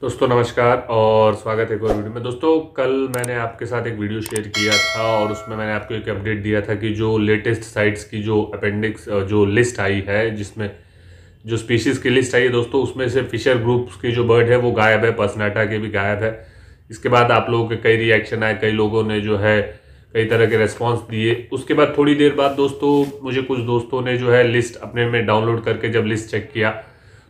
दोस्तों नमस्कार और स्वागत है एक और वीडियो में दोस्तों कल मैंने आपके साथ एक वीडियो शेयर किया था और उसमें मैंने आपको एक अपडेट दिया था कि जो लेटेस्ट साइट्स की जो अपेंडिक्स जो लिस्ट आई है जिसमें जो स्पीशीज़ की लिस्ट आई है दोस्तों उसमें से फिशर ग्रुप्स के जो बर्ड है वो गायब है पसनाटा के भी गायब है इसके बाद आप लोगों के कई रिएक्शन आए कई लोगों ने जो है कई तरह के रेस्पॉन्स दिए उसके बाद थोड़ी देर बाद दोस्तों मुझे कुछ दोस्तों ने जो है लिस्ट अपने में डाउनलोड करके जब लिस्ट चेक किया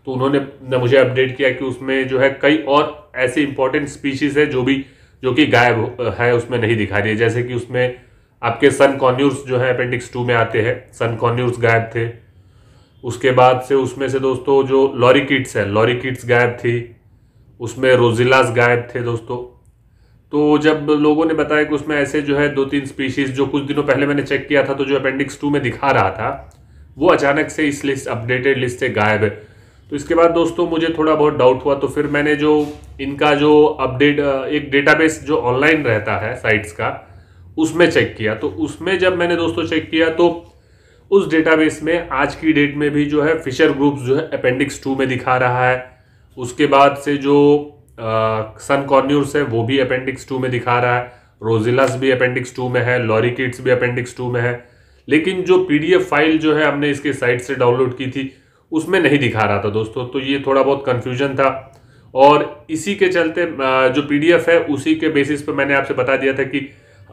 तो उन्होंने ने मुझे अपडेट किया कि उसमें जो है कई और ऐसे इंपॉर्टेंट स्पीशीज़ है जो भी जो कि गायब है उसमें नहीं दिखा रही है जैसे कि उसमें आपके सन कॉन्यूर्स जो है अपेंडिक्स टू में आते हैं सन कॉन्यूर्स गायब थे उसके बाद से उसमें से दोस्तों जो लॉरी है लॉरी गायब थी उसमें रोजिलास गायब थे दोस्तों तो जब लोगों ने बताया कि उसमें ऐसे जो है दो तीन स्पीशीज़ जो कुछ दिनों पहले मैंने चेक किया था तो जो अपेंडिक्स टू में दिखा रहा था वो अचानक से इस लिस्ट अपडेटेड लिस्ट से गायब है तो इसके बाद दोस्तों मुझे थोड़ा बहुत डाउट हुआ तो फिर मैंने जो इनका जो अपडेट एक डेटाबेस जो ऑनलाइन रहता है साइट्स का उसमें चेक किया तो उसमें जब मैंने दोस्तों चेक किया तो उस डेटाबेस में आज की डेट में भी जो है फिशर ग्रुप्स जो है अपेंडिक्स टू में दिखा रहा है उसके बाद से जो सन कॉर्न्यूर्स है वो भी अपेंडिक्स टू में दिखा रहा है रोजिलास भी अपेंडिक्स टू में है लॉरिकिट्स भी अपेंडिक्स टू में है लेकिन जो पीडीएफ फाइल जो है हमने इसके साइट से डाउनलोड की थी उसमें नहीं दिखा रहा था दोस्तों तो ये थोड़ा बहुत कन्फ्यूजन था और इसी के चलते जो पी है उसी के बेसिस पर मैंने आपसे बता दिया था कि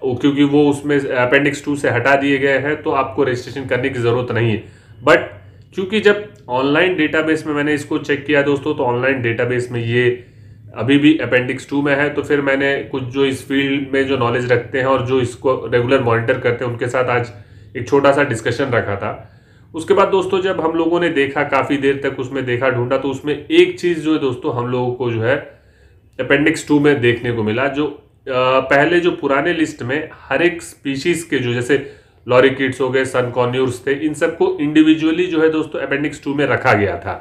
क्योंकि वो उसमें अपेंडिक्स टू से हटा दिए गए हैं तो आपको रजिस्ट्रेशन करने की ज़रूरत नहीं है बट क्योंकि जब ऑनलाइन डेटाबेस में मैंने इसको चेक किया दोस्तों तो ऑनलाइन डेटाबेस में ये अभी भी अपेंडिक्स टू में है तो फिर मैंने कुछ जो इस फील्ड में जो नॉलेज रखते हैं और जो इसको रेगुलर मॉनिटर करते हैं उनके साथ आज एक छोटा सा डिस्कशन रखा था उसके बाद दोस्तों जब हम लोगों ने देखा काफ़ी देर तक उसमें देखा ढूंढा तो उसमें एक चीज़ जो है दोस्तों हम लोगों को जो है अपेंडिक्स टू में देखने को मिला जो पहले जो पुराने लिस्ट में हर एक स्पीशीज़ के जो जैसे लॉरिकिड्स हो गए सनकॉन्यूर्स थे इन सबको इंडिविजुअली जो है दोस्तों अपेंडिक्स टू में रखा गया था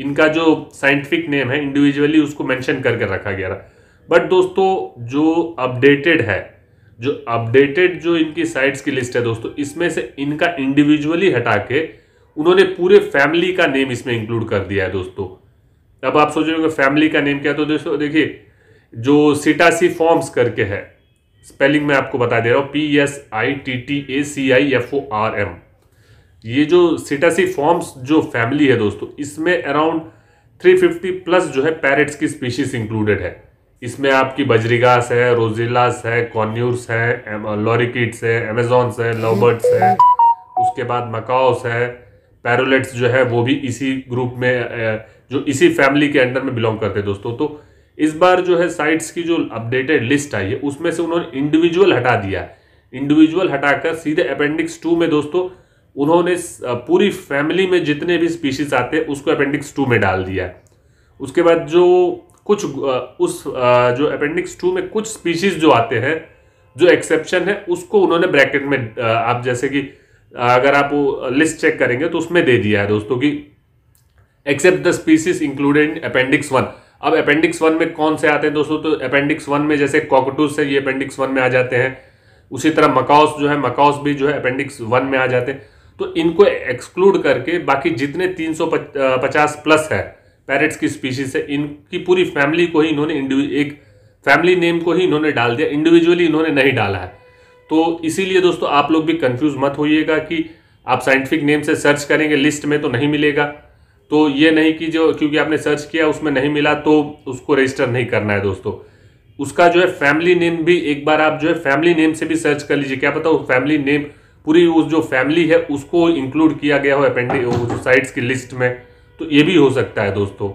इनका जो साइंटिफिक नेम है इंडिविजुअली उसको मैंशन करके रखा गया था बट दोस्तों जो अपडेटेड है जो अपडेटेड जो इनकी साइट्स की लिस्ट है दोस्तों इसमें से इनका इंडिविजुअली हटा के उन्होंने पूरे फैमिली का नेम इसमें इंक्लूड कर दिया है दोस्तों अब आप सोच रहे हो फैमिली का नेम क्या तो दोस्तों देखिए जो सिटासी फॉर्म्स करके है स्पेलिंग मैं आपको बता दे रहा हूँ P S I T T A C I F O R M ये जो सिटासी फॉर्म्स जो फैमिली है दोस्तों इसमें अराउंड 350 प्लस जो है पैरेट्स की स्पीशीज इंक्लूडेड है इसमें आपकी बजरीगास है रोजिलास है कॉन्यूर्स है लॉरिकिट्स है एमेजॉन्स है लवबर्ड्स है उसके बाद मकाउस है पैरोलेट्स जो है वो भी इसी ग्रुप में जो इसी फैमिली के अंडर में बिलोंग करते हैं दोस्तों तो इस बार जो है साइट्स की जो अपडेटेड लिस्ट आई है उसमें से उन्होंने इंडिविजुअल हटा दिया इंडिविजुअल हटाकर सीधे अपेंडिक्स टू में दोस्तों उन्होंने पूरी फैमिली में जितने भी स्पीशीज आते हैं उसको अपेंडिक्स टू में डाल दिया उसके बाद जो कुछ उस जो अपेंडिक्स टू में कुछ स्पीशीज जो आते हैं जो एक्सेप्शन है उसको उन्होंने ब्रैकेट में आप जैसे कि अगर आप वो लिस्ट चेक करेंगे तो उसमें दे दिया है दोस्तों की except the species included appendix one अब अपेंडिक्स वन में कौन से आते हैं दोस्तों तो अपेंडिक्स वन में जैसे कॉकटूस है ये अपेंडिक्स वन में आ जाते हैं उसी तरह मकाउस जो है मकाउस भी जो है अपेंडिक्स वन में आ जाते हैं तो इनको एक्सक्लूड करके बाकी जितने 350 प्लस है पैरट्स की स्पीशीज है इनकी पूरी फैमिली को ही इन्होंने एक फैमिली नेम को ही इन्होंने डाल दिया इंडिविजुअली इन्होंने नहीं डाला है तो इसीलिए दोस्तों आप लोग भी कंफ्यूज मत होइएगा कि आप साइंटिफिक नेम से सर्च करेंगे लिस्ट में तो नहीं मिलेगा तो ये नहीं कि जो क्योंकि आपने सर्च किया उसमें नहीं मिला तो उसको रजिस्टर नहीं करना है दोस्तों उसका जो है फैमिली नेम भी एक बार आप जो है फैमिली नेम से भी सर्च कर लीजिए क्या पता उस फैमिली नेम पूरी उस जो फैमिली है उसको इंक्लूड किया गया हो अपेंडिक साइट्स की लिस्ट में तो ये भी हो सकता है दोस्तों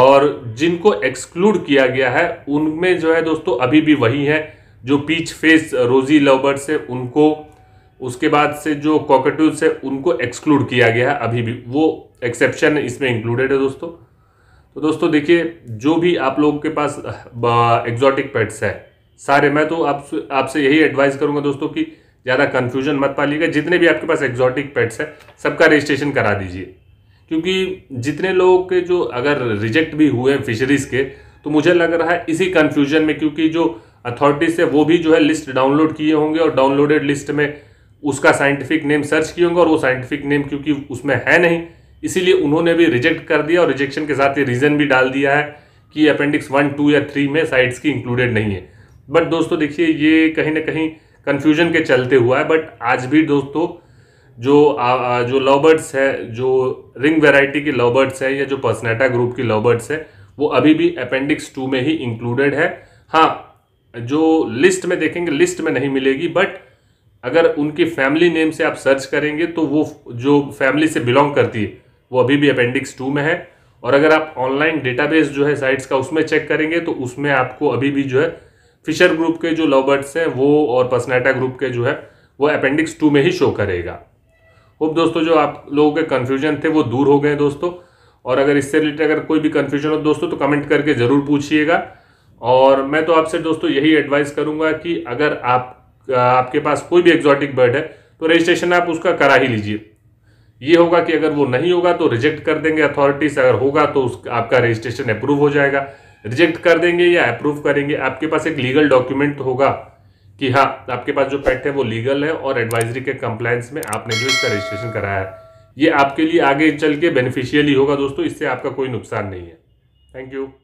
और जिनको एक्सक्लूड किया गया है उनमें जो है दोस्तों अभी भी वही है जो पीच फेस रोजी लवबर्ड से उनको उसके बाद से जो कॉकटूज से उनको एक्सक्लूड किया गया है अभी भी वो एक्सेप्शन इसमें इंक्लूडेड है दोस्तों तो दोस्तों देखिए जो भी आप लोगों के पास एग्जॉटिक पेट्स है सारे मैं तो आप आपसे यही एडवाइस करूंगा दोस्तों कि ज़्यादा कन्फ्यूजन मत पालिएगा जितने भी आपके पास एग्जॉटिक पेट्स है सबका रजिस्ट्रेशन करा दीजिए क्योंकि जितने लोग के जो अगर रिजेक्ट भी हुए हैं फिशरीज़ के तो मुझे लग रहा है इसी कन्फ्यूजन में क्योंकि जो अथॉरिटीज़ है वो भी जो है लिस्ट डाउनलोड किए होंगे और डाउनलोडेड लिस्ट में उसका साइंटिफिक नेम सर्च किए होंगे और वो साइंटिफिक नेम क्योंकि उसमें है नहीं इसीलिए उन्होंने भी रिजेक्ट कर दिया और रिजेक्शन के साथ ये रीज़न भी डाल दिया है कि अपेंडिक्स वन टू या थ्री में साइट्स की इंक्लूडेड नहीं है बट दोस्तों देखिए ये कहीं ना कहीं कन्फ्यूजन के चलते हुआ है बट आज भी दोस्तों जो आ, जो लवबर्ड्स है जो रिंग वेराइटी की लवबर्ड्स है या जो पर्सनेटा ग्रुप की लवबर्ड्स है वो अभी भी अपेंडिक्स टू में ही इंक्लूडेड है हाँ जो लिस्ट में देखेंगे लिस्ट में नहीं मिलेगी बट अगर उनकी फैमिली नेम से आप सर्च करेंगे तो वो जो फैमिली से बिलोंग करती है वो अभी भी अपेंडिक्स टू में है और अगर आप ऑनलाइन डेटाबेस जो है साइट्स का उसमें चेक करेंगे तो उसमें आपको अभी भी जो है फिशर ग्रुप के जो लवबर्ड्स हैं वो और पर्सनाटा ग्रुप के जो है वो अपेंडिक्स टू में ही शो करेगा होप दोस्तों जो आप लोगों के कन्फ्यूजन थे वो दूर हो गए दोस्तों और अगर इससे रिलेटेड अगर कोई भी कन्फ्यूजन हो दोस्तों तो कमेंट करके ज़रूर पूछिएगा और मैं तो आपसे दोस्तों यही एडवाइस करूंगा कि अगर आप आपके पास कोई भी एक्जॉटिक बर्ड है तो रजिस्ट्रेशन आप उसका करा ही लीजिए ये होगा कि अगर वो नहीं होगा तो रिजेक्ट कर देंगे अथॉरिटीज अगर होगा तो उस आपका रजिस्ट्रेशन अप्रूव हो जाएगा रिजेक्ट कर देंगे या अप्रूव करेंगे आपके पास एक लीगल डॉक्यूमेंट होगा कि हाँ आपके पास जो पेट है वो लीगल है और एडवाइजरी के कंप्लायंस में आपने जो इसका रजिस्ट्रेशन कराया है ये आपके लिए आगे चल के बेनिफिशियली होगा दोस्तों इससे आपका कोई नुकसान नहीं है थैंक यू